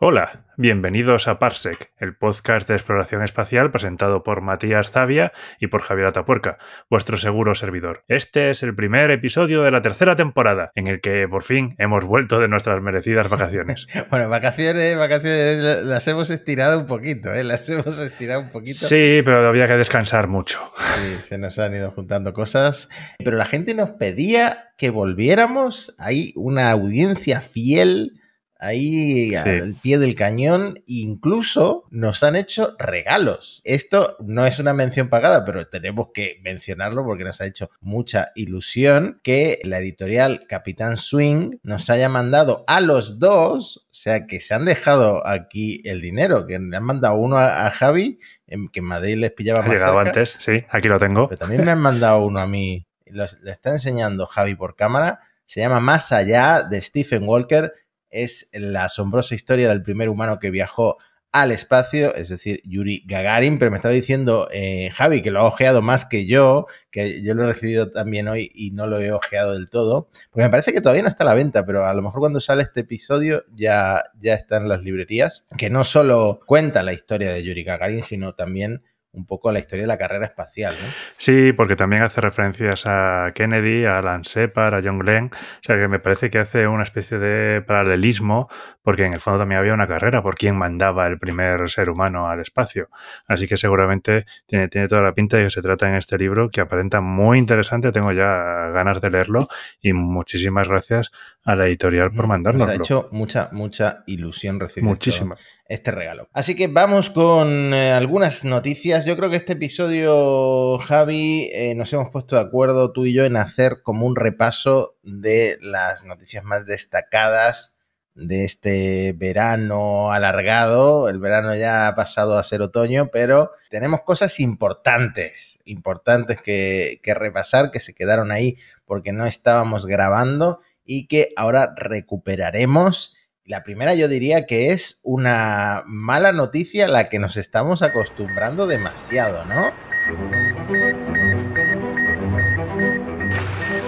Hola, bienvenidos a Parsec, el podcast de exploración espacial presentado por Matías Zavia y por Javier Atapuerca, vuestro seguro servidor. Este es el primer episodio de la tercera temporada, en el que por fin hemos vuelto de nuestras merecidas vacaciones. bueno, vacaciones, vacaciones, las hemos estirado un poquito, ¿eh? Las hemos estirado un poquito. Sí, pero había que descansar mucho. Sí, se nos han ido juntando cosas, pero la gente nos pedía que volviéramos. Hay una audiencia fiel ahí al pie del cañón. Incluso nos han hecho regalos. Esto no es una mención pagada, pero tenemos que mencionarlo porque nos ha hecho mucha ilusión que la editorial Capitán Swing nos haya mandado a los dos. O sea, que se han dejado aquí el dinero, que le han mandado uno a, Javi, que en Madrid les pillaba más. Ha llegado antes, sí, aquí lo tengo. Pero también me han mandado uno a mí. Le lo está enseñando Javi por cámara. Se llama Más allá de Stephen Walker es la asombrosa historia del primer humano que viajó al espacio, es decir, Yuri Gagarin, pero me estaba diciendo eh, Javi que lo ha ojeado más que yo, que yo lo he recibido también hoy y no lo he ojeado del todo, porque me parece que todavía no está a la venta, pero a lo mejor cuando sale este episodio ya, ya está en las librerías, que no solo cuenta la historia de Yuri Gagarin, sino también un poco a la historia de la carrera espacial. ¿no? Sí, porque también hace referencias a Kennedy, a Alan Separ, a John Glenn. O sea, que me parece que hace una especie de paralelismo, porque en el fondo también había una carrera por quién mandaba el primer ser humano al espacio. Así que seguramente tiene, tiene toda la pinta de que se trata en este libro, que aparenta muy interesante. Tengo ya ganas de leerlo y muchísimas gracias a la editorial por mm, mandarlo. Nos ha hecho mucha, mucha ilusión recibirlo. Muchísimas este regalo. Así que vamos con eh, algunas noticias. Yo creo que este episodio, Javi, eh, nos hemos puesto de acuerdo tú y yo en hacer como un repaso de las noticias más destacadas de este verano alargado. El verano ya ha pasado a ser otoño, pero tenemos cosas importantes, importantes que, que repasar, que se quedaron ahí porque no estábamos grabando y que ahora recuperaremos la primera yo diría que es una mala noticia a la que nos estamos acostumbrando demasiado, ¿no?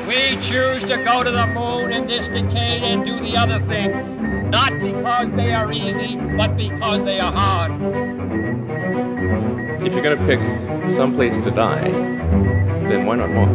We choose to go to the moon in this decade and do the other thing, not because they are easy, but because they are hard. If you're going to pick some place to die, then why not Mars?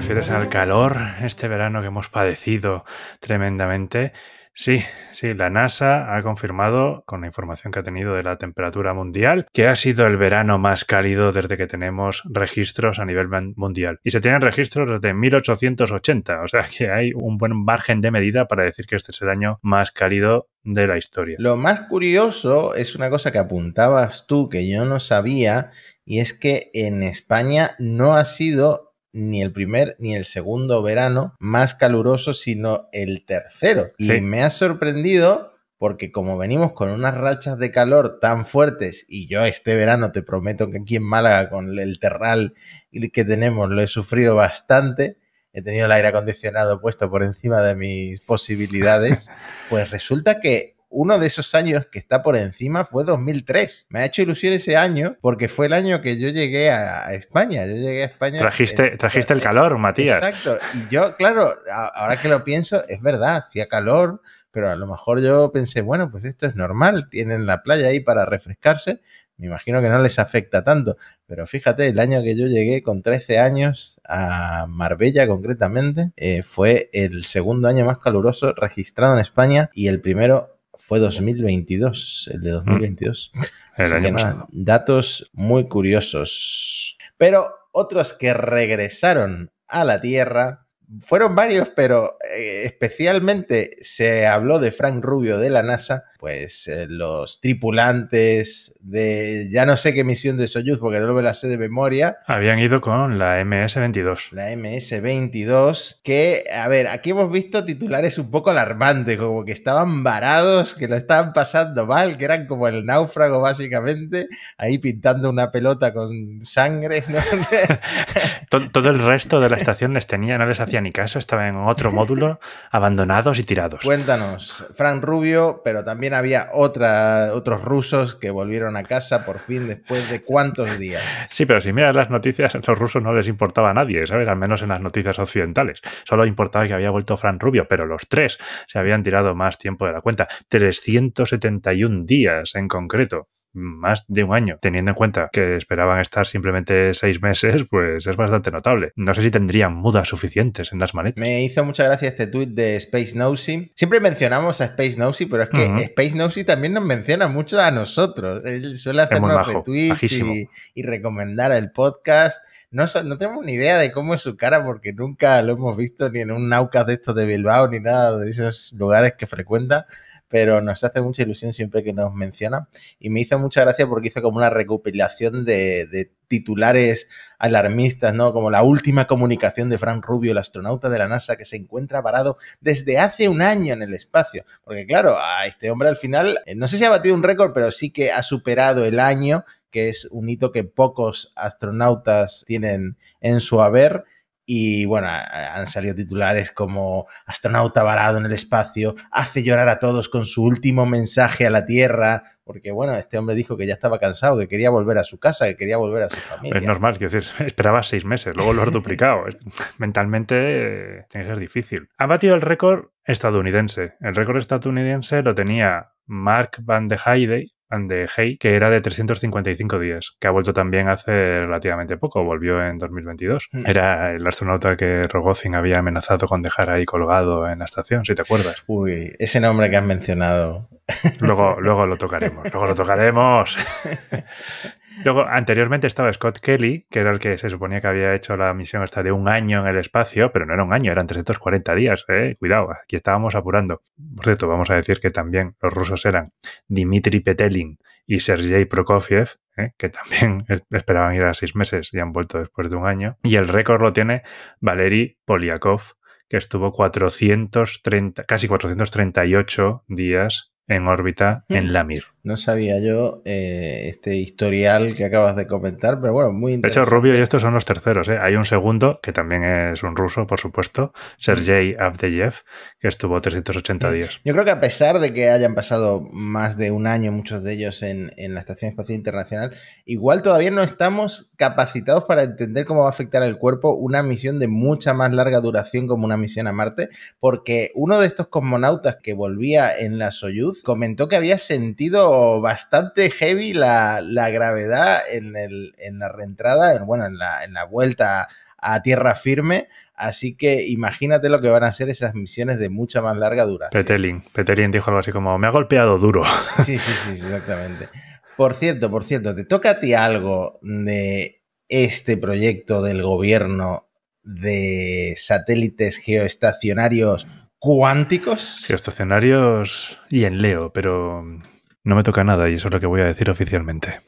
refieres al calor este verano que hemos padecido tremendamente, Sí, sí, la NASA ha confirmado, con la información que ha tenido de la temperatura mundial, que ha sido el verano más cálido desde que tenemos registros a nivel mundial. Y se tienen registros desde 1880, o sea que hay un buen margen de medida para decir que este es el año más cálido de la historia. Lo más curioso es una cosa que apuntabas tú que yo no sabía, y es que en España no ha sido ni el primer ni el segundo verano más caluroso, sino el tercero. Y me ha sorprendido porque como venimos con unas rachas de calor tan fuertes, y yo este verano te prometo que aquí en Málaga con el terral que tenemos lo he sufrido bastante, he tenido el aire acondicionado puesto por encima de mis posibilidades, pues resulta que uno de esos años que está por encima fue 2003. Me ha hecho ilusión ese año porque fue el año que yo llegué a España. Yo llegué a España. Trajiste, el calor, Matías. Exacto. Y yo, claro, ahora que lo pienso, es verdad, hacía calor, pero a lo mejor yo pensé, bueno, pues esto es normal, tienen la playa ahí para refrescarse. Me imagino que no les afecta tanto, pero fíjate, el año que yo llegué con 13 años a Marbella concretamente, eh, fue el segundo año más caluroso registrado en España y el primero fue 2022, el de 2022. Mm. datos muy curiosos. Pero otros que regresaron a la Tierra fueron varios, pero eh, especialmente se habló de Frank Rubio de la NASA, pues eh, los tripulantes de ya no sé qué misión de Soyuz porque no me la sé de memoria. Habían ido con la MS-22. La MS-22 que, a ver, aquí hemos visto titulares un poco alarmantes, como que estaban varados, que lo estaban pasando mal, que eran como el náufrago básicamente, ahí pintando una pelota con sangre. todo, el resto de la estación les tenía, no les hacía ni caso, estaban en otro módulo abandonados y tirados. Cuéntanos, Frank Rubio, pero también había otra, otros rusos que volvieron a casa por fin después de cuántos días. Sí, pero si miras las noticias, a los rusos no les importaba a nadie, ¿sabes? Al menos en las noticias occidentales. Solo importaba que había vuelto Fran Rubio, pero los tres se habían tirado más tiempo de la cuenta. 371 días en concreto más de un año. Teniendo en cuenta que esperaban estar simplemente seis meses, pues es bastante notable. No sé si tendrían mudas suficientes en las maletas. Me hizo mucha gracia este tuit de Space Nosy. Siempre mencionamos a Space Nosy, pero es que Space Nosy también nos menciona mucho a nosotros. Él suele hacernos retweets y, y recomendar el podcast. No, no, tenemos ni idea de cómo es su cara porque nunca lo hemos visto ni en un Naucas de estos de Bilbao ni nada de esos lugares que frecuenta pero nos hace mucha ilusión siempre que nos menciona. Y me hizo mucha gracia porque hizo como una recopilación de, titulares alarmistas, ¿no? Como la última comunicación de Frank Rubio, el astronauta de la NASA, que se encuentra parado desde hace un año en el espacio. Porque claro, a este hombre al final, eh, no sé si ha batido un récord, pero sí que ha superado el año, que es un hito que pocos astronautas tienen en su haber. Y bueno, han salido titulares como astronauta varado en el espacio, hace llorar a todos con su último mensaje a la Tierra, porque bueno, este hombre dijo que ya estaba cansado, que quería volver a su casa, que quería volver a su familia. Es normal, quiero decir, esperaba seis meses, luego lo ha duplicado. Mentalmente eh, tiene que ser difícil. Ha batido el récord estadounidense. El récord estadounidense lo tenía Mark Van de Heide, de Hey, que era de 355 días, que ha vuelto también hace relativamente poco, volvió en 2022. Mm. Era el astronauta que Rogozin había amenazado con dejar ahí colgado en la estación, si te acuerdas. Uy, ese nombre que has mencionado. Luego, luego lo tocaremos, luego lo tocaremos. Luego, anteriormente estaba Scott Kelly, que era el que se suponía que había hecho la misión hasta de un año en el espacio, pero no era un año, eran 340 días. Eh, cuidado, aquí estábamos apurando. Por cierto, vamos a decir que también los rusos eran Dmitry Petelin y Sergei Prokofiev, eh, que también esperaban ir a seis meses y han vuelto después de un año. Y el récord lo tiene Valery Polyakov, que estuvo 430, casi 438 días en órbita en mm. la Mir. No sabía yo eh, este historial que acabas de comentar, pero bueno, muy interesante. De hecho, Rubio y estos son los terceros. ¿eh? Hay un segundo, que también es un ruso, por supuesto, Sergei Avdeyev, que estuvo 380 días. Yo creo que a pesar de que hayan pasado más de un año muchos de ellos en, en la Estación Espacial Internacional, igual todavía no estamos capacitados para entender cómo va a afectar al cuerpo una misión de mucha más larga duración como una misión a Marte, porque uno de estos cosmonautas que volvía en la Soyuz comentó que había sentido bastante heavy la, gravedad en, el, en, la reentrada, bueno, en la, vuelta a tierra firme. Así que imagínate lo que van a ser esas misiones de mucha más larga duración. Petelin, Petelin dijo algo así como, me ha golpeado duro. Sí, sí, sí, exactamente. Por cierto, por cierto, ¿te toca a ti algo de este proyecto del gobierno de satélites geoestacionarios cuánticos? Geoestacionarios y en Leo, pero no me toca nada y eso es lo que voy a decir oficialmente.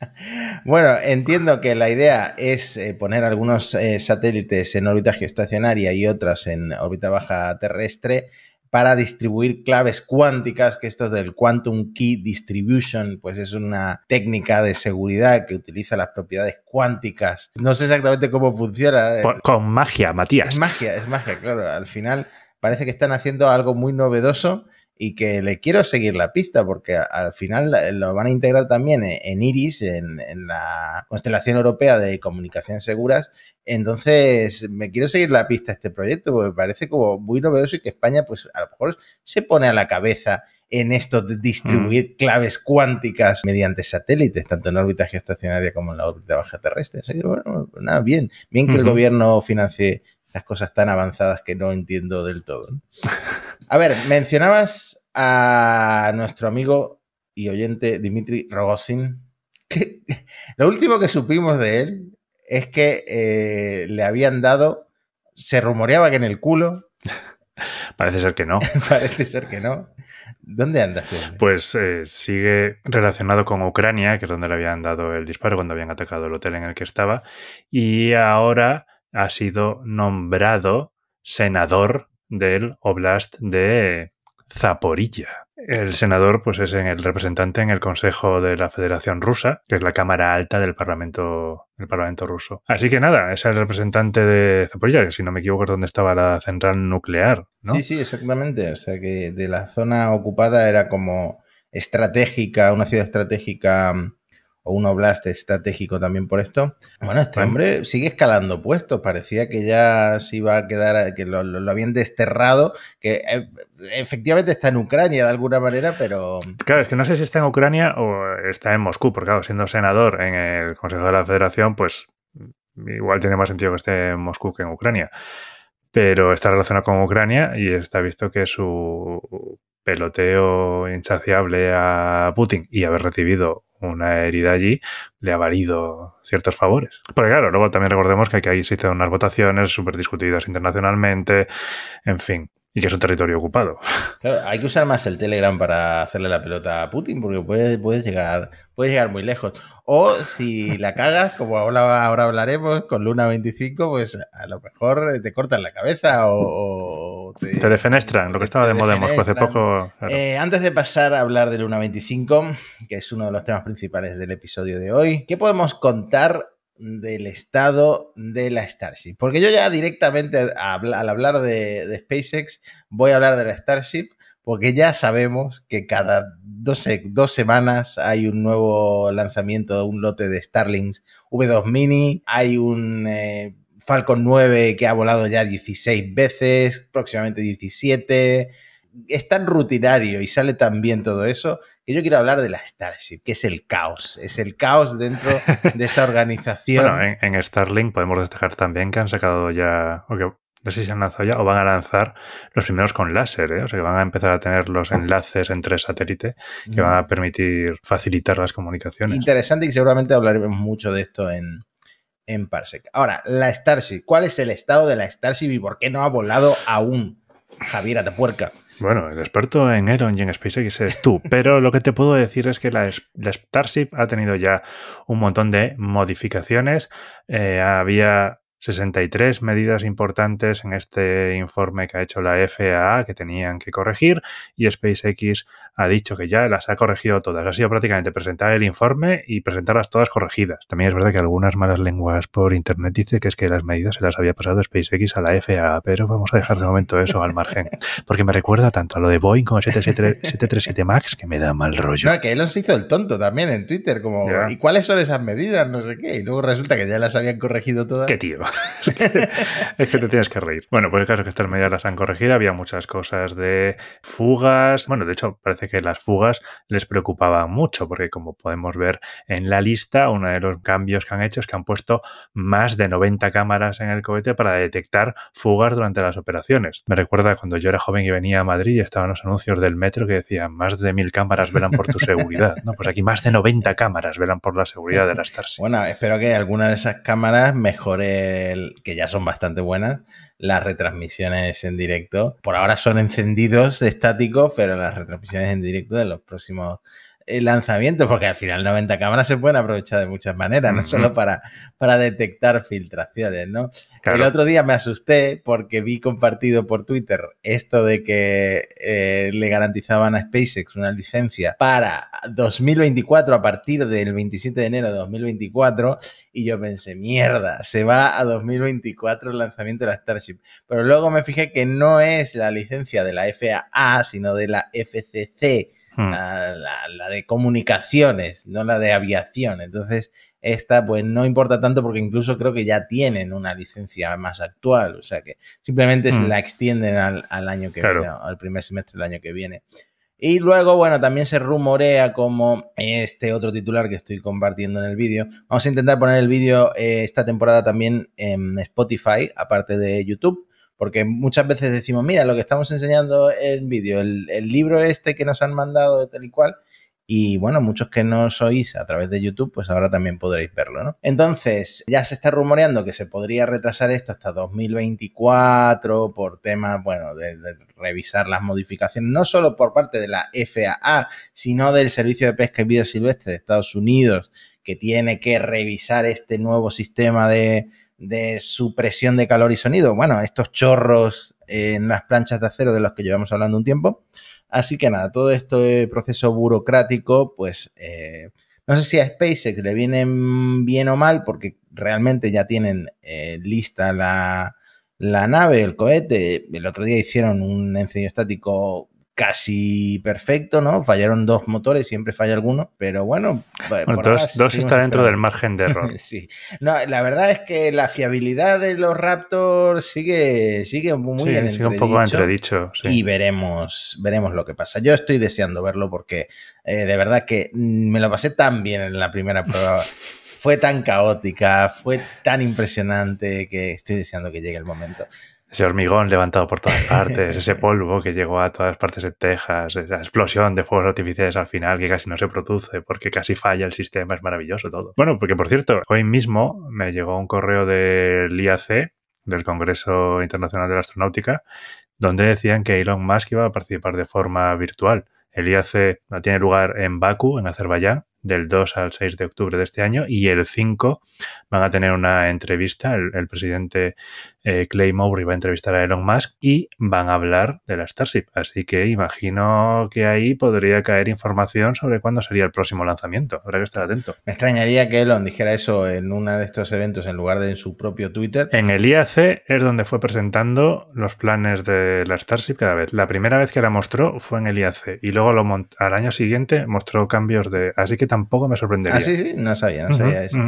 bueno, entiendo que la idea es eh, poner algunos eh, satélites en órbita geoestacionaria y otras en órbita baja terrestre para distribuir claves cuánticas, que esto es del Quantum Key Distribution, pues es una técnica de seguridad que utiliza las propiedades cuánticas. No sé exactamente cómo funciona. Eh. con magia, Matías. Es magia, es magia, claro. Al final parece que están haciendo algo muy novedoso y que le quiero seguir la pista porque al final lo van a integrar también e, en Iris, en, en, la constelación europea de comunicaciones seguras. Entonces, me quiero seguir la pista a este proyecto porque parece como muy novedoso y que España, pues a lo mejor se pone a la cabeza en esto de distribuir mm. claves cuánticas mediante satélites, tanto en órbita geoestacionaria como en la órbita baja terrestre. Así que, bueno, nada, bien, bien que el gobierno financie estas cosas tan avanzadas que no entiendo del todo. A ver, mencionabas a nuestro amigo y oyente Dimitri Rogozin, que lo último que supimos de él es que eh, le habían dado, se rumoreaba que en el culo. Parece ser que no. Parece ser que no. ¿Dónde andas? Pues eh, sigue relacionado con Ucrania, que es donde le habían dado el disparo cuando habían atacado el hotel en el que estaba. Y ahora ha sido nombrado senador del Oblast de Zaporilla. El senador pues, es el representante en el Consejo de la Federación Rusa, que es la Cámara Alta del Parlamento, del Parlamento ruso. Así que nada, es el representante de Zaporilla, que si no me equivoco es donde estaba la central nuclear, Sí, sí, exactamente. O sea que de la zona ocupada era como estratégica, una ciudad estratégica o un oblast estratégico también por esto. Bueno, este hombre sigue escalando puestos, parecía que ya se iba a quedar, que lo, habían desterrado, que eh, efectivamente está en Ucrania de alguna manera, pero... Claro, es que no sé si está en Ucrania o está en Moscú, porque claro, siendo senador en el Consejo de la Federación, pues igual tiene más sentido que esté en Moscú que en Ucrania. Pero está relacionado con Ucrania y está visto que su peloteo insaciable a Putin y haber recibido una herida allí, le ha valido ciertos favores. pero claro, luego también recordemos que aquí se hicieron unas votaciones súper discutidas internacionalmente, en fin, y que es un territorio ocupado. Claro, hay que usar más el Telegram para hacerle la pelota a Putin, porque puede llegar, llegar muy lejos. O si la cagas, como ahora, hablaremos, con Luna 25, pues a lo mejor te cortan la cabeza o, te, te, defenestran, lo que estaba de modemos hace poco. Eh, antes de pasar a hablar de Luna 25, que es uno de los temas principales del episodio de hoy, ¿qué podemos contar del estado de la Starship. Porque yo ya directamente al hablar de, SpaceX voy a hablar de la Starship porque ya sabemos que cada dos semanas hay un nuevo lanzamiento, un lote de Starlings V2 Mini, hay un... Eh, Falcon 9 que ha volado ya 16 veces, próximamente 17, es tan rutinario y sale tan bien todo eso que yo quiero hablar de la Starship, que es el caos. Es el caos dentro de esa organización. bueno, en, Starlink podemos destacar también que han sacado ya, o que no sé si han lanzado ya o van a lanzar los primeros con láser, ¿eh? o sea que van a empezar a tener los oh. enlaces entre satélite que mm. van a permitir facilitar las comunicaciones. Interesante y seguramente hablaremos mucho de esto en, en Parsec. Ahora, la Starship, ¿cuál es el estado de la Starship y por qué no ha volado aún? Javier Atapuerca. Bueno, el experto en Elon y en SpaceX eres tú, pero lo que te puedo decir es que la, Starship ha tenido ya un montón de modificaciones. Eh, había 63 medidas importantes en este informe que ha hecho la FAA que tenían que corregir y SpaceX ha dicho que ya las ha corregido todas. Ha sido prácticamente presentar el informe y presentarlas todas corregidas. También es verdad que algunas malas lenguas por internet dice que es que las medidas se las había pasado SpaceX a la FAA, pero vamos a dejar de momento eso al margen, porque me recuerda tanto a lo de Boeing con el 737 MAX que me da mal rollo. No, que él se hizo el tonto también en Twitter, como, ¿y cuáles son esas medidas? No sé qué, y luego resulta que ya las habían corregido todas. Qué tío. es, que, te tienes que reír. Bueno, pues el caso es que estas medidas las han corregido. Había muchas cosas de fugas. Bueno, de hecho, parece que las fugas les preocupaba mucho, porque como podemos ver en la lista, uno de los cambios que han hecho es que han puesto más de 90 cámaras en el cohete para detectar fugas durante las operaciones. Me recuerda cuando yo era joven y venía a Madrid y estaban los anuncios del metro que decían más de mil cámaras velan por tu seguridad. No, pues aquí más de 90 cámaras velan por la seguridad de las Starship. Bueno, espero que alguna de esas cámaras mejore que ya son bastante buenas, las retransmisiones en directo. Por ahora son encendidos estáticos, pero las retransmisiones en directo de los próximos el eh, lanzamiento, porque al final 90 cámaras se pueden aprovechar de muchas maneras, no solo para, para detectar filtraciones, ¿no? El otro día me asusté porque vi compartido por Twitter esto de que eh, le garantizaban a SpaceX una licencia para 2024 a partir del 27 de enero de 2024 y yo pensé, mierda, se va a 2024 el lanzamiento de la Starship. Pero luego me fijé que no es la licencia de la FAA, sino de la FCC Hmm. la, de comunicaciones, no la de aviación. Entonces, esta pues no importa tanto porque incluso creo que ya tienen una licencia más actual, o sea que simplemente se hmm. la extienden al, año que viene, al primer semestre del año que viene. Y luego, bueno, también se rumorea como este otro titular que estoy compartiendo en el vídeo. Vamos a intentar poner el vídeo eh, esta temporada también en Spotify, aparte de YouTube. Porque muchas veces decimos, mira, lo que estamos enseñando en vídeo, el, libro este que nos han mandado de tal y cual, y bueno, muchos que no sois a través de YouTube, pues ahora también podréis verlo, ¿no? Entonces, ya se está rumoreando que se podría retrasar esto hasta 2024 por temas, bueno, de, de, revisar las modificaciones, no solo por parte de la FAA, sino del Servicio de Pesca y Vida Silvestre de Estados Unidos, que tiene que revisar este nuevo sistema de, de supresión de calor y sonido. Bueno, estos chorros en las planchas de acero de los que llevamos hablando un tiempo. Así que nada, todo este proceso burocrático, pues eh, no sé si a SpaceX le vienen bien o mal, porque realmente ya tienen eh, lista la, la nave, el cohete. El otro día hicieron un encendido estático casi perfecto, ¿no? Fallaron dos motores, siempre falla alguno, pero bueno. dos, está dentro del margen de error. sí. No, la verdad es que la fiabilidad de los Raptors sigue, sigue muy sí, en sigue un poco entredicho. Sí. Y veremos, veremos lo que pasa. Yo estoy deseando verlo porque eh, de verdad que mm, me lo pasé tan bien en la primera prueba. fue tan caótica, fue tan impresionante que estoy deseando que llegue el momento ese hormigón levantado por todas partes, ese polvo que llegó a todas partes de Texas, esa explosión de fuegos artificiales al final que casi no se produce porque casi falla el sistema, es maravilloso todo. Bueno, porque por cierto, hoy mismo me llegó un correo del IAC, del Congreso Internacional de la Astronáutica, donde decían que Elon Musk iba a participar de forma virtual. El IAC tiene lugar en Bakú, en Azerbaiyán, del 2 al 6 de octubre de este año y el 5 van a tener una entrevista, el, el presidente eh, Clay Mowry va a entrevistar a Elon Musk y van a hablar de la Starship. Así que imagino que ahí podría caer información sobre cuándo sería el próximo lanzamiento. Habrá que estar atento. Me extrañaría que Elon dijera eso en uno de estos eventos en lugar de en su propio Twitter. En el IAC es donde fue presentando los planes de la Starship cada vez. La primera vez que la mostró fue en el IAC y luego al año siguiente mostró cambios de... Así que tampoco me sorprendería. Ah, sí, sí, no sabía, no sabía eso.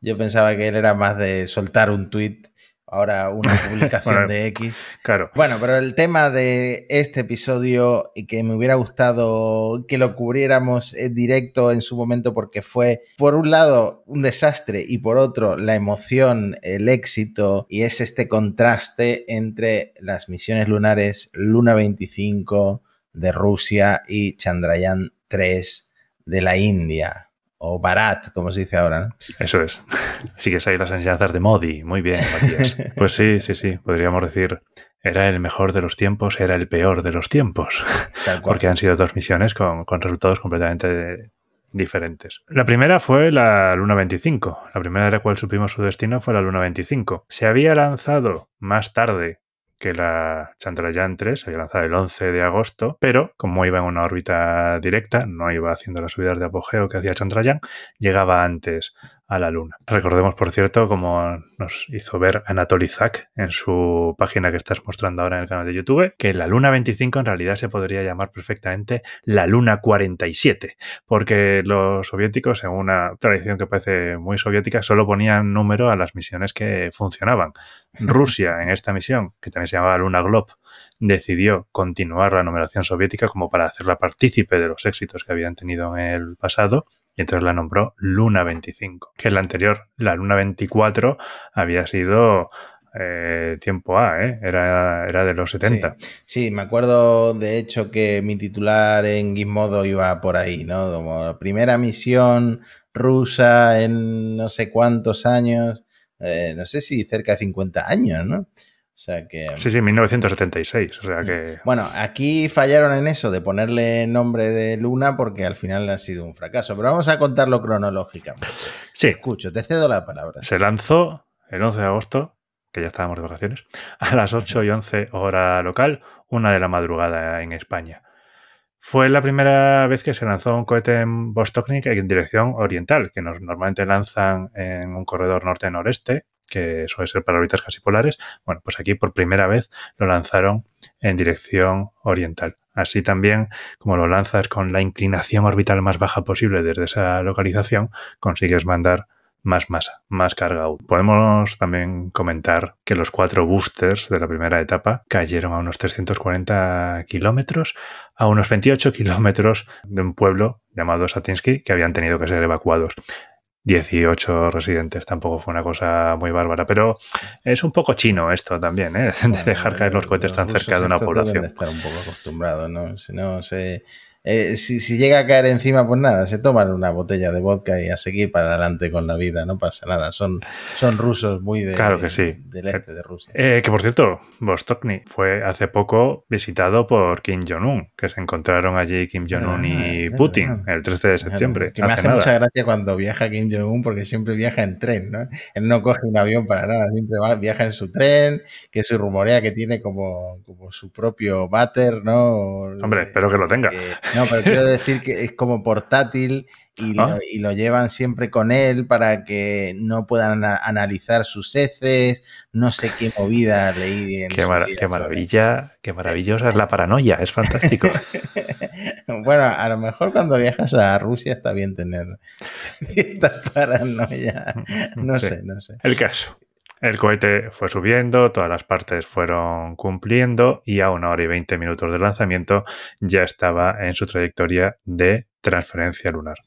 Yo pensaba que él era más de soltar un tuit ahora una publicación de X. Claro. Bueno, pero el tema de este episodio y que me hubiera gustado que lo cubriéramos en eh, directo en su momento porque fue, por un lado, un desastre y por otro, la emoción, el éxito y es este contraste entre las misiones lunares Luna 25 de Rusia y Chandrayaan 3 de la India o Barat, como se dice ahora. Eso es. Así que ahí las enseñanzas de Modi. Muy bien, Matías. Pues sí, sí, sí. Podríamos decir, era el mejor de los tiempos, era el peor de los tiempos. Porque han sido dos misiones con, con resultados completamente diferentes. La primera fue la Luna 25. La primera de la cual supimos su destino fue la Luna 25. Se había lanzado más tarde que la Chandrayaan 3 había lanzado el 11 de agosto, pero como iba en una órbita directa, no iba haciendo las subidas de apogeo que hacía Chandrayaan, llegaba antes a la Luna. Recordemos, por cierto, como nos hizo ver Anatoly Zak en su página que estás mostrando ahora en el canal de YouTube, que la Luna 25 en realidad se podría llamar perfectamente la Luna 47, porque los soviéticos, en una tradición que parece muy soviética, solo ponían número a las misiones que funcionaban. Rusia en esta misión, que también se llamaba Luna Glob, decidió continuar la numeración soviética como para hacerla partícipe de los éxitos que habían tenido en el pasado y entonces la nombró Luna 25, que la anterior, la Luna 24, había sido eh, tiempo A, ¿eh? era, de los 70. Sí, me acuerdo de hecho que mi titular en Gizmodo iba por ahí, ¿no? Como primera misión rusa en no sé cuántos años, eh, no sé si cerca de 50 años, ¿no? O Sí, sí, 1976. que... Bueno, aquí fallaron en eso de ponerle nombre de Luna porque al final ha sido un fracaso. Pero vamos a contarlo cronológicamente. Sí. escucho, te cedo la palabra. Se lanzó el 11 de agosto, que ya estábamos de vacaciones, a las 8 y 11 hora local, una de la madrugada en España. Fue la primera vez que se lanzó un cohete en Vostoknik en dirección oriental, que normalmente lanzan en un corredor norte-noreste que suele ser para órbitas casi polares. Bueno, pues aquí por primera vez lo lanzaron en dirección oriental. Así también, como lo lanzas con la inclinación orbital más baja posible desde esa localización, consigues mandar más masa, más carga Podemos también comentar que los cuatro boosters de la primera etapa cayeron a unos 340 kilómetros, a unos 28 kilómetros de un pueblo llamado Satinsky que habían tenido que ser evacuados. 18 residentes, tampoco fue una cosa muy bárbara, pero es un poco chino esto también, ¿eh? de dejar caer los cohetes tan cerca de una población. Deben estar un poco acostumbrado, ¿no? Si no se eh, si, llega a caer encima, pues nada, se toman una botella de vodka y a seguir para adelante con la vida, no pasa nada. Son, son rusos muy de, del este de Rusia. Eh, eh, que por cierto, Vostokny fue hace poco visitado por Kim Jong-un, que se encontraron allí Kim Jong-un ah, y Putin el 13 de septiembre. me hace, mucha gracia cuando viaja Kim Jong-un porque siempre viaja en tren, ¿no? Él no coge un avión para nada, siempre va, viaja en su tren, que se rumorea que tiene como, su propio váter, ¿no? Hombre, espero que lo tenga. No, pero quiero decir que es como portátil ah. y, lo, llevan siempre con él para que no puedan analizar sus heces, no sé qué movida leí. qué, maravilla, qué maravillosa es la paranoia, es fantástico. bueno, a lo mejor cuando viajas a Rusia está bien tener cierta paranoia, no sé, no sé. El caso. El cohete fue subiendo, todas las partes fueron cumpliendo y a una hora y 20 minutos de lanzamiento ya estaba en su trayectoria de transferencia lunar.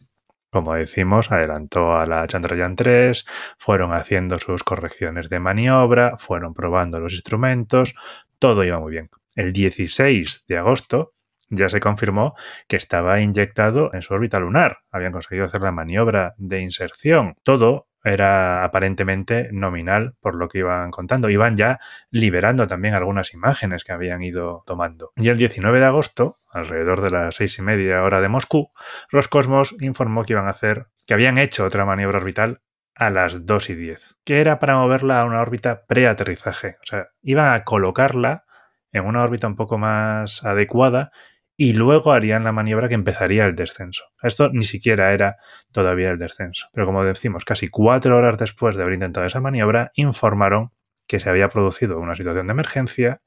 Como decimos, adelantó a la Chandrayaan 3, fueron haciendo sus correcciones de maniobra, fueron probando los instrumentos, todo iba muy bien. El 16 de agosto ya se confirmó que estaba inyectado en su órbita lunar. Habían conseguido hacer la maniobra de inserción. Todo era aparentemente nominal por lo que iban contando. Iban ya liberando también algunas imágenes que habían ido tomando. Y el 19 de agosto, alrededor de las seis y media hora de Moscú, Roscosmos informó que iban a hacer, que habían hecho otra maniobra orbital a las 2 y 10, que era para moverla a una órbita pre-aterrizaje. O sea, iban a colocarla en una órbita un poco más adecuada y luego harían la maniobra que empezaría el descenso. Esto ni siquiera era todavía el descenso. Pero como decimos, casi cuatro horas después de haber intentado esa maniobra, informaron que se había producido una situación de emergencia,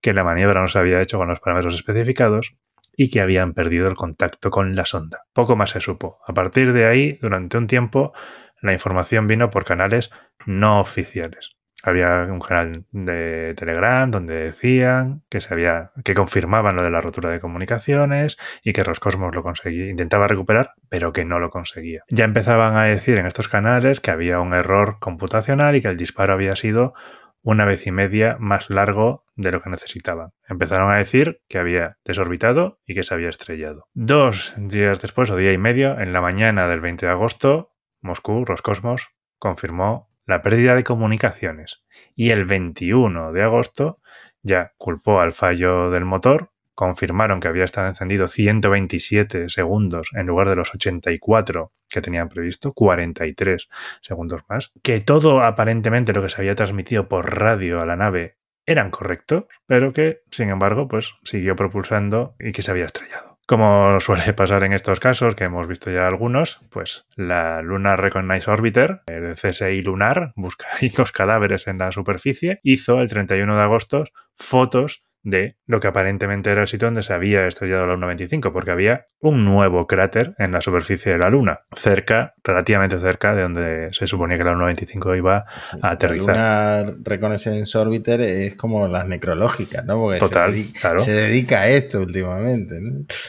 que la maniobra no se había hecho con los parámetros especificados y que habían perdido el contacto con la sonda. Poco más se supo. A partir de ahí, durante un tiempo, la información vino por canales no oficiales. Había un canal de Telegram donde decían que se había, que confirmaban lo de la rotura de comunicaciones y que Roscosmos lo conseguía, intentaba recuperar, pero que no lo conseguía. Ya empezaban a decir en estos canales que había un error computacional y que el disparo había sido una vez y media más largo de lo que necesitaban. Empezaron a decir que había desorbitado y que se había estrellado. Dos días después, o día y medio, en la mañana del 20 de agosto, Moscú, Roscosmos, confirmó la pérdida de comunicaciones y el 21 de agosto ya culpó al fallo del motor, confirmaron que había estado encendido 127 segundos en lugar de los 84 que tenían previsto, 43 segundos más, que todo aparentemente lo que se había transmitido por radio a la nave eran correctos, pero que, sin embargo, pues siguió propulsando y que se había estrellado. Como suele pasar en estos casos, que hemos visto ya algunos, pues la Luna Recognize Orbiter, el CSI lunar, busca los cadáveres en la superficie, hizo el 31 de agosto fotos de lo que aparentemente era el sitio donde se había estrellado la Luna porque había un nuevo cráter en la superficie de la Luna, cerca, relativamente cerca de donde se suponía que la Luna iba a aterrizar. La en Reconnaissance Orbiter es como las necrológicas, ¿no? Total, se, claro. se dedica a esto últimamente.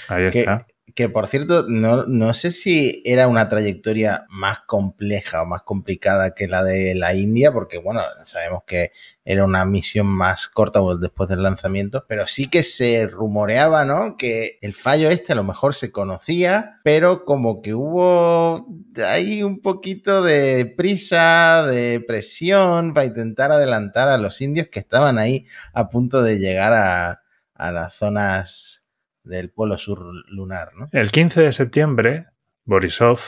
Ahí está que por cierto, no, sé si era una trayectoria más compleja o más complicada que la de la India, porque bueno, sabemos que era una misión más corta pues, después del lanzamiento, pero sí que se rumoreaba, ¿no? Que el fallo este a lo mejor se conocía, pero como que hubo ahí un poquito de prisa, de presión para intentar adelantar a los indios que estaban ahí a punto de llegar a, a las zonas del Polo Sur lunar. ¿no? El 15 de septiembre, Borisov,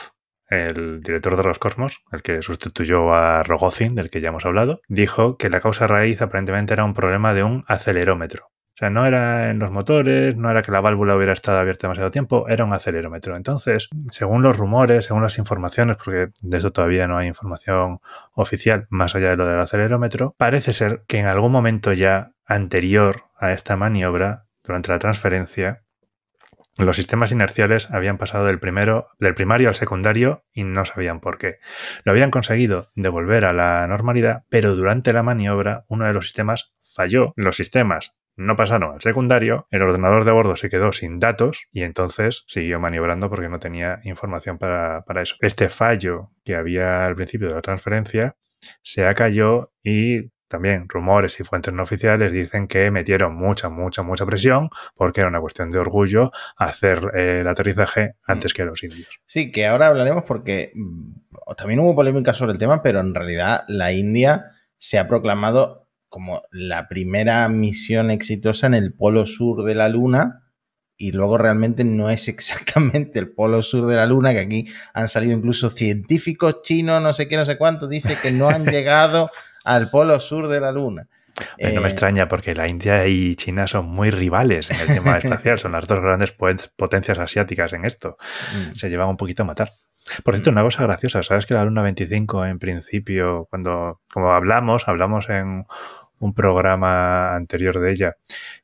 el director de Roscosmos, el que sustituyó a Rogozin, del que ya hemos hablado, dijo que la causa raíz aparentemente era un problema de un acelerómetro. O sea, no era en los motores, no era que la válvula hubiera estado abierta demasiado tiempo, era un acelerómetro. Entonces, según los rumores, según las informaciones, porque de eso todavía no hay información oficial más allá de lo del acelerómetro, parece ser que en algún momento ya anterior a esta maniobra, durante la transferencia, los sistemas inerciales habían pasado del, primero, del primario al secundario y no sabían por qué. Lo habían conseguido devolver a la normalidad, pero durante la maniobra uno de los sistemas falló. Los sistemas no pasaron al secundario, el ordenador de bordo se quedó sin datos y entonces siguió maniobrando porque no tenía información para, eso. Este fallo que había al principio de la transferencia se acalló y también rumores y fuentes no oficiales dicen que metieron mucha, mucha, mucha presión porque era una cuestión de orgullo hacer eh, el aterrizaje antes mm. que los indios. Sí, que ahora hablaremos porque mm, también hubo polémica sobre el tema, pero en realidad la India se ha proclamado como la primera misión exitosa en el polo sur de la Luna y luego realmente no es exactamente el polo sur de la luna, que aquí han salido incluso científicos chinos, no sé qué, no sé cuánto, dice que no han llegado al polo sur de la Luna. no me eh, extraña porque la India y China son muy rivales en el tema espacial, son las dos grandes potencias asiáticas en esto. Mm. Se llevan un poquito a matar. Por cierto, mm. una cosa graciosa, ¿sabes que la Luna 25 en principio, cuando como hablamos, hablamos en un programa anterior de ella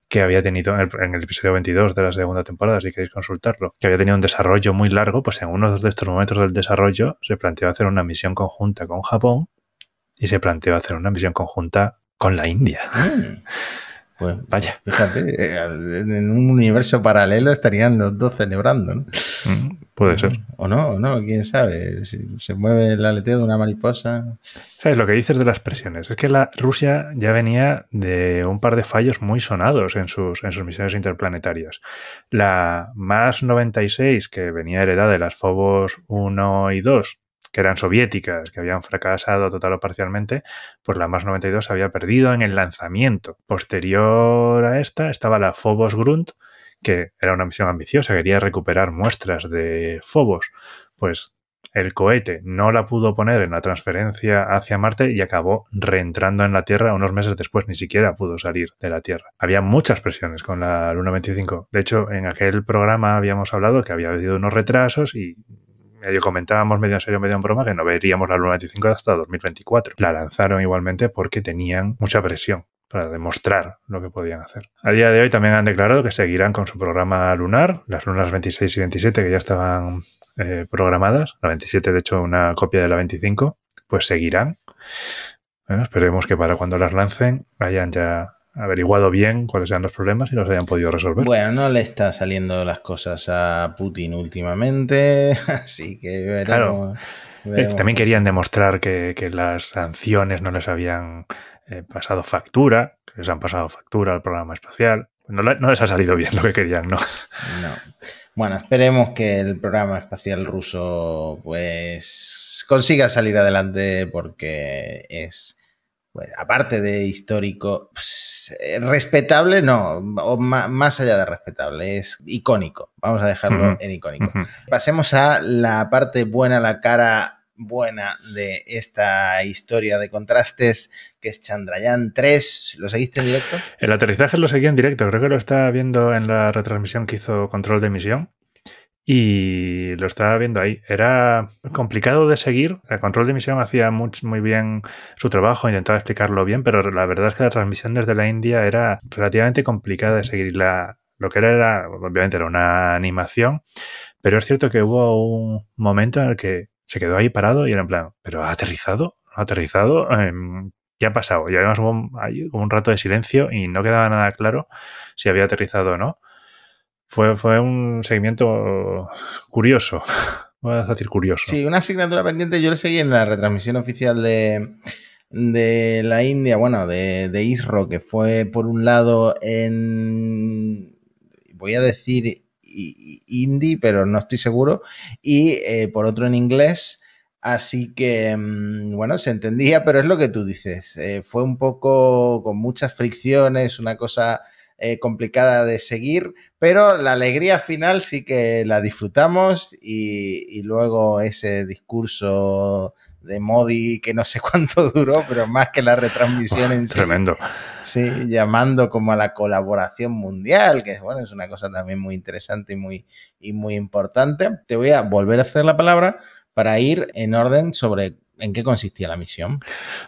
que había tenido el, en el, episodio 22 de la segunda temporada, si queréis consultarlo, que había tenido un desarrollo muy largo, pues en uno de estos momentos del desarrollo se planteó hacer una misión conjunta con Japón y se planteó hacer una misión conjunta con la India. Mm. Pues, vaya, fíjate, eh, en un universo paralelo estarían los dos celebrando, mm, Puede ser. O no, o no, quién sabe. Si se mueve el aleteo de una mariposa. lo que dices de las presiones? Es que la Rusia ya venía de un par de fallos muy sonados en sus, en sus misiones interplanetarias. La mas 96, que venía heredada de las fobos 1 y 2, que eran soviéticas, que habían fracasado total o parcialmente, pues la Más 92 había perdido en el lanzamiento. Posterior a esta estaba la Phobos Grunt, que era una misión ambiciosa, quería recuperar muestras de Phobos. Pues el cohete no la pudo poner en la transferencia hacia Marte y acabó reentrando en la Tierra unos meses después, ni siquiera pudo salir de la Tierra. Había muchas presiones con la Luna 25. De hecho, en aquel programa habíamos hablado que había habido unos retrasos y medio comentábamos, medio en serio, medio en broma, que no veríamos la Luna 25 hasta 2024. La lanzaron igualmente porque tenían mucha presión para demostrar lo que podían hacer. A día de hoy también han declarado que seguirán con su programa lunar, las lunas 26 y 27 que ya estaban eh, programadas, la 27 de hecho una copia de la 25, pues seguirán. Bueno, esperemos que para cuando las lancen hayan ya averiguado bien cuáles eran los problemas y los hayan podido resolver. Bueno, no le está saliendo las cosas a Putin últimamente, así que eh, También querían demostrar que, las sanciones no les habían eh, pasado factura, que les han pasado factura al programa espacial. No, no les ha salido bien lo que querían, ¿no? No. Bueno, esperemos que el programa espacial ruso pues consiga salir adelante porque es aparte de histórico, pues, eh, respetable no, más allá de respetable, es icónico. Vamos a dejarlo en icónico. Pasemos a la parte buena, la cara buena de esta historia de contrastes, que es Chandrayaan 3. ¿Lo seguiste en directo? El aterrizaje lo seguí en directo, creo que lo está viendo en la retransmisión que hizo Control de Misión y lo estaba viendo ahí. Era complicado de seguir. El control de misión hacía muy, bien su trabajo, intentaba explicarlo bien, pero la verdad es que la transmisión desde la India era relativamente complicada de seguir. lo que era, era, obviamente, era una animación, pero es cierto que hubo un momento en el que se quedó ahí parado y era en plan, ¿pero ha aterrizado? ¿Ha aterrizado? ya em, ha pasado? Y además hubo un rato de silencio y no quedaba nada claro si había aterrizado o no fue, un seguimiento curioso. Voy a decir curioso. Sí, una asignatura pendiente yo le seguí en la retransmisión oficial de, la India, bueno, de, ISRO, que fue por un lado en, voy a decir indie, pero no estoy seguro, y eh, por otro en inglés. Así que, mm, bueno, se entendía, pero es lo que tú dices. Eh, fue un poco con muchas fricciones, una cosa eh, complicada de seguir, pero la alegría final sí que la disfrutamos y, luego ese discurso de Modi que no sé cuánto duró, pero más que la retransmisión en sí. Tremendo. Sí, llamando como a la colaboración mundial, que es bueno, es una cosa también muy interesante y muy, y muy importante. Te voy a volver a hacer la palabra para ir en orden sobre ¿En qué consistía la misión?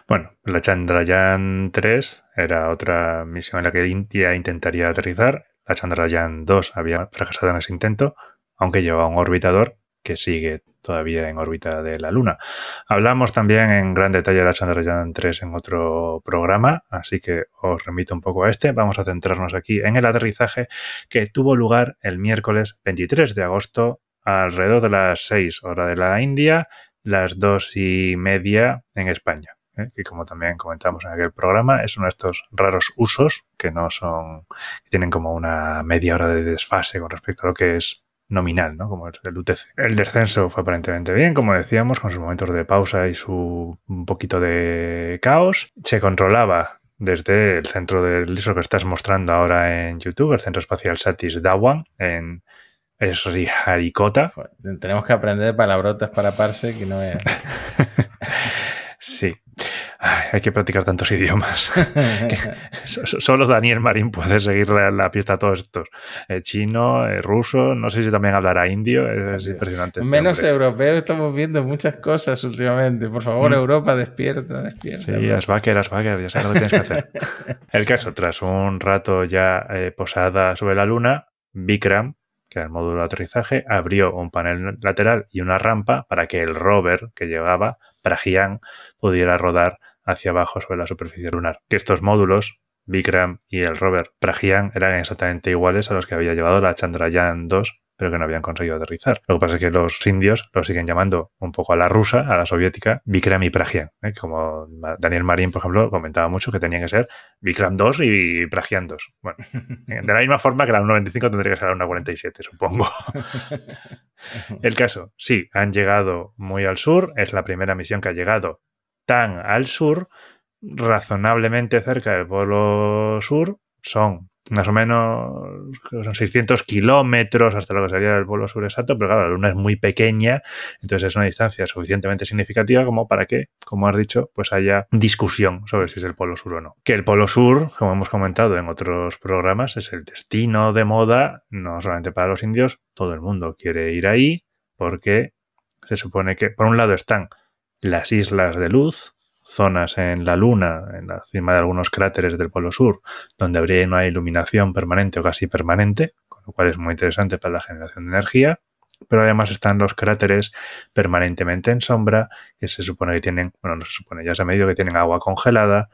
Bueno, la Chandrayaan 3 era otra misión en la que India intentaría aterrizar. La Chandrayaan 2 había fracasado en ese intento, aunque llevaba un orbitador que sigue todavía en órbita de la Luna. Hablamos también en gran detalle de la Chandrayaan 3 en otro programa, así que os remito un poco a este. Vamos a centrarnos aquí en el aterrizaje que tuvo lugar el miércoles 23 de agosto alrededor de las 6 horas de la India las dos y media en España. ¿eh? que Y como también comentamos en aquel programa, es uno de estos raros usos que no son, que tienen como una media hora de desfase con respecto a lo que es nominal, ¿no? Como es el UTC. El descenso fue aparentemente bien, como decíamos, con sus momentos de pausa y su un poquito de caos. Se controlaba desde el centro del iso que estás mostrando ahora en YouTube, el Centro Espacial Satis Dawan, en es Rijaricota. Tenemos que aprender palabrotas para parse que no es. sí. hay que practicar tantos idiomas. Solo Daniel Marín puede seguir la, la pista a todos estos. Eh, chino, eh, ruso, no sé si también hablará indio. Es, impresionante. Este Menos europeo, estamos viendo muchas cosas últimamente. Por favor, mm. Europa, despierta, despierta. Sí, Asbaker, ya sabes lo que tienes que hacer. El caso, tras un rato ya eh, posada sobre la luna, Vikram que el módulo de aterrizaje, abrió un panel lateral y una rampa para que el rover que llevaba, Prajian, pudiera rodar hacia abajo sobre la superficie lunar. Que estos módulos, Vikram y el rover Prajian, eran exactamente iguales a los que había llevado la Chandrayaan 2 pero que no habían conseguido aterrizar. Lo que pasa es que los indios lo siguen llamando un poco a la rusa, a la soviética, Vikram y Prajian. ¿eh? como Daniel Marín, por ejemplo, comentaba mucho que tenían que ser Vikram 2 y Pragyan 2. Bueno, de la misma forma que la 1.95 tendría que ser la 1.47, supongo. El caso, sí, han llegado muy al sur, es la primera misión que ha llegado tan al sur, razonablemente cerca del polo sur, son más o menos son 600 kilómetros hasta lo que sería el polo sur exacto, pero claro, la Luna es muy pequeña, entonces es una distancia suficientemente significativa como para que, como has dicho, pues haya discusión sobre si es el polo sur o no. Que el polo sur, como hemos comentado en otros programas, es el destino de moda, no solamente para los indios, todo el mundo quiere ir ahí porque se supone que, por un lado, están las islas de luz, zonas en la Luna, en la cima de algunos cráteres del Polo Sur, donde habría una iluminación permanente o casi permanente, con lo cual es muy interesante para la generación de energía, pero además están los cráteres permanentemente en sombra, que se supone que tienen, bueno, no se supone, ya se ha medido que tienen agua congelada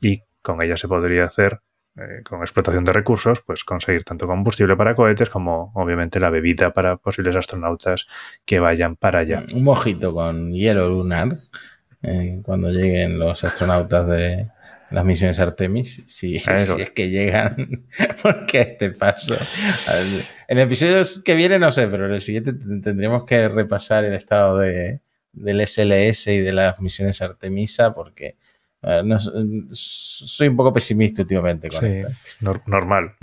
y con ella se podría hacer, eh, con explotación de recursos, pues conseguir tanto combustible para cohetes como obviamente la bebida para posibles astronautas que vayan para allá. Un mojito con hielo lunar eh, cuando lleguen los astronautas de las misiones Artemis, si, es que llegan, porque este paso. en episodios que vienen no sé, pero en el siguiente tendremos que repasar el estado del SLS y de las misiones Artemisa, porque soy un poco pesimista últimamente con esto. normal.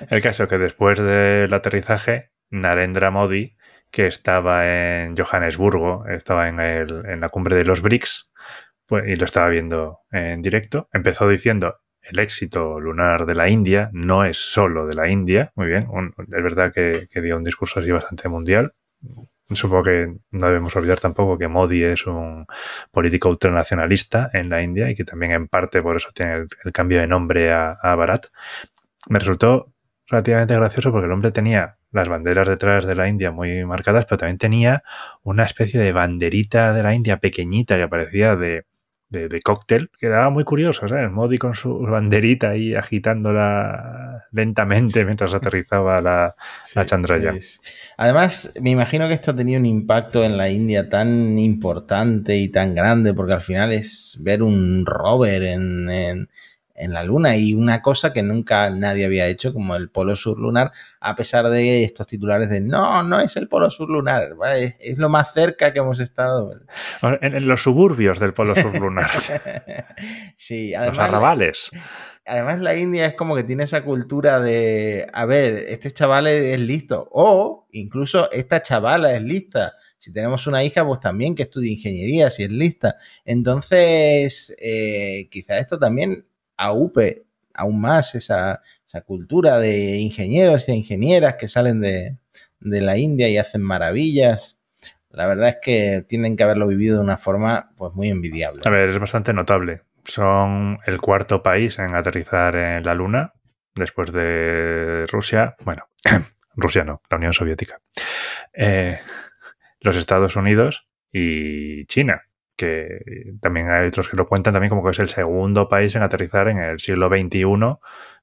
el caso es que después del aterrizaje, Narendra Modi que estaba en Johannesburgo, estaba en, la cumbre de los BRICS pues, y lo estaba viendo en directo. Empezó diciendo, el éxito lunar de la India no es solo de la India, muy bien, es verdad que, dio un discurso así bastante mundial, supongo que no debemos olvidar tampoco que Modi es un político ultranacionalista en la India y que también en parte por eso tiene el, cambio de nombre a, a, Bharat. Me resultó relativamente gracioso porque el hombre tenía las banderas detrás de la India muy marcadas, pero también tenía una especie de banderita de la India pequeñita que aparecía de, cóctel, Quedaba muy curioso, ¿sabes? Modi con su banderita ahí agitándola lentamente mientras aterrizaba la, Chandraya. Además, me imagino que esto ha tenido un impacto en la India tan importante y tan grande, porque al final es ver un rover en en la Luna y una cosa que nunca nadie había hecho como el Polo Sur Lunar, a pesar de estos titulares de no, no es el Polo Sur Lunar, es, lo más cerca que hemos estado. En, los suburbios del Polo Sur Lunar. sí, además, Además la India es como que tiene esa cultura de, a ver, este chaval es, listo o incluso esta chavala es lista. Si tenemos una hija, pues también que estudie ingeniería, si es lista. Entonces, eh, quizá esto también a UPE aún más esa, cultura de ingenieros e ingenieras que salen de, la India y hacen maravillas la verdad es que tienen que haberlo vivido de una forma pues muy envidiable. A ver, es bastante notable. Son el cuarto país en aterrizar en la Luna después de Rusia, bueno, Rusia no, la Unión Soviética, eh, los Estados Unidos y China que también hay otros que lo cuentan también como que es el segundo país en aterrizar en el siglo XXI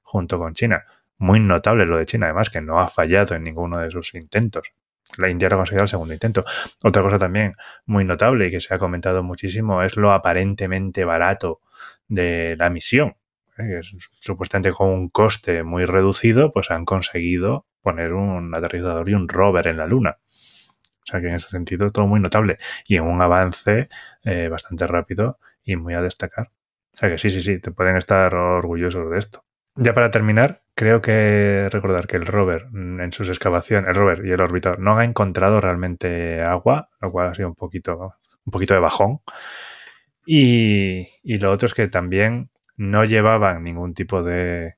junto con China. Muy notable lo de China, además, que no ha fallado en ninguno de sus intentos. La India lo ha conseguido el segundo intento. Otra cosa también muy notable y que se ha comentado muchísimo es lo aparentemente barato de la misión. ¿eh? supuestamente con un coste muy reducido, pues han conseguido poner un aterrizador y un rover en la Luna. O sea que en ese sentido todo muy notable y en un avance eh, bastante rápido y muy a destacar. O sea que sí, sí, sí, te pueden estar orgullosos de esto. Ya para terminar, creo que recordar que el rover mm, en sus excavaciones, el rover y el órbita no han encontrado realmente agua, lo cual ha sido un poquito, un poquito de bajón. Y, y lo otro es que también no llevaban ningún tipo de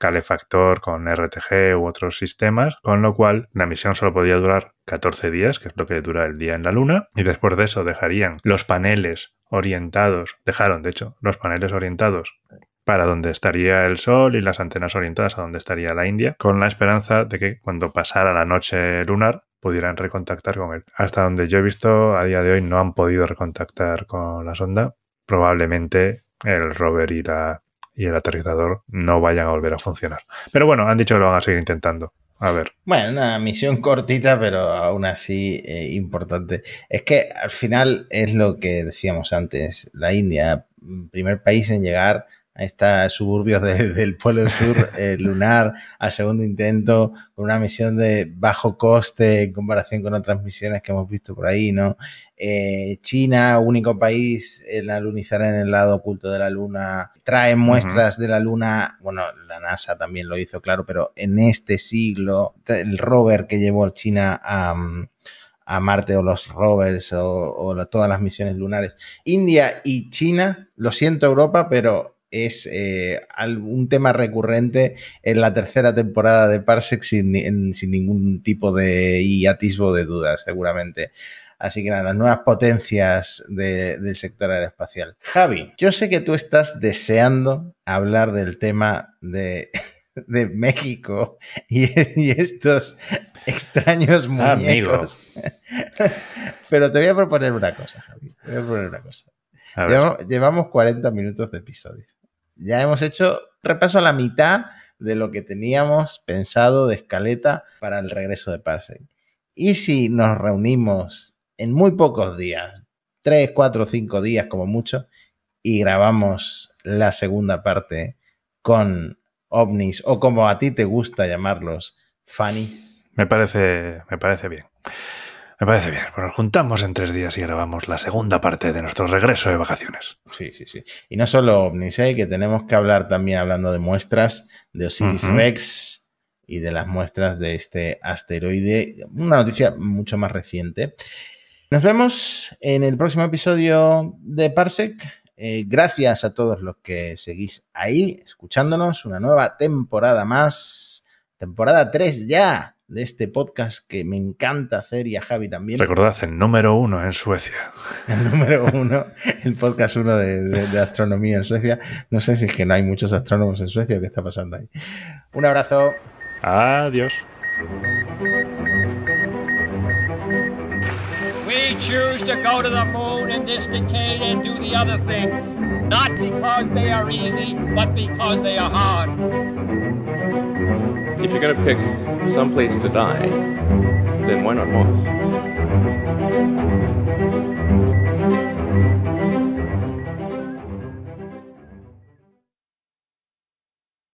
calefactor con RTG u otros sistemas, con lo cual la misión solo podía durar 14 días, que es lo que dura el día en la Luna, y después de eso dejarían los paneles orientados, dejaron de hecho los paneles orientados para donde estaría el Sol y las antenas orientadas a donde estaría la India, con la esperanza de que cuando pasara la noche lunar pudieran recontactar con él. Hasta donde yo he visto, a día de hoy no han podido recontactar con la sonda. Probablemente el rover irá y el aterrizador no vayan a volver a funcionar. Pero bueno, han dicho que lo van a seguir intentando. A ver. Bueno, una misión cortita, pero aún así eh, importante. Es que al final es lo que decíamos antes, la India, primer país en llegar Ahí está suburbios de, del Polo Sur eh, lunar al segundo intento, con una misión de bajo coste en comparación con otras misiones que hemos visto por ahí, ¿no? Eh, China, único país en alunizar en el lado oculto de la Luna, trae muestras de la Luna, bueno, la NASA también lo hizo, claro, pero en este siglo, el rover que llevó China a... Marte o los rovers o, todas las misiones lunares. India y China, lo siento Europa, pero es eh, un tema recurrente en la tercera temporada de Parsec sin, ningún tipo de y atisbo de dudas, seguramente. Así que las nuevas potencias del sector aeroespacial. Javi, yo sé que tú estás deseando hablar del tema de, México y, estos extraños muñecos. Pero te voy a proponer una cosa, Javi. Te voy a proponer una cosa. llevamos 40 minutos de episodio ya hemos hecho repaso a la mitad de lo que teníamos pensado de escaleta para el regreso de Parsec. Y si nos reunimos en muy pocos días, 3, 4, 5 días como mucho, y grabamos la segunda parte con ovnis o como a ti te gusta llamarlos, fanis. Me parece, me parece bien. Me parece bien. Pues nos juntamos en tres días y grabamos la segunda parte de nuestro regreso de vacaciones. Sí, sí, sí. Y no solo ovnis, ¿eh? que tenemos que hablar también hablando de muestras de Osiris Rex y de las muestras de este asteroide. Una noticia mucho más reciente. Nos vemos en el próximo episodio de Parsec. Eh, gracias a todos los que seguís ahí escuchándonos. Una nueva temporada más. Temporada 3 ya de este podcast que me encanta hacer y a Javi también. Recordad, el número uno en Suecia. El número uno, el podcast uno de, astronomía en Suecia. No sé si es que no hay muchos astrónomos en Suecia o qué está pasando ahí. Un abrazo. Adiós. if you're going to pick some place to die, then why not Mars?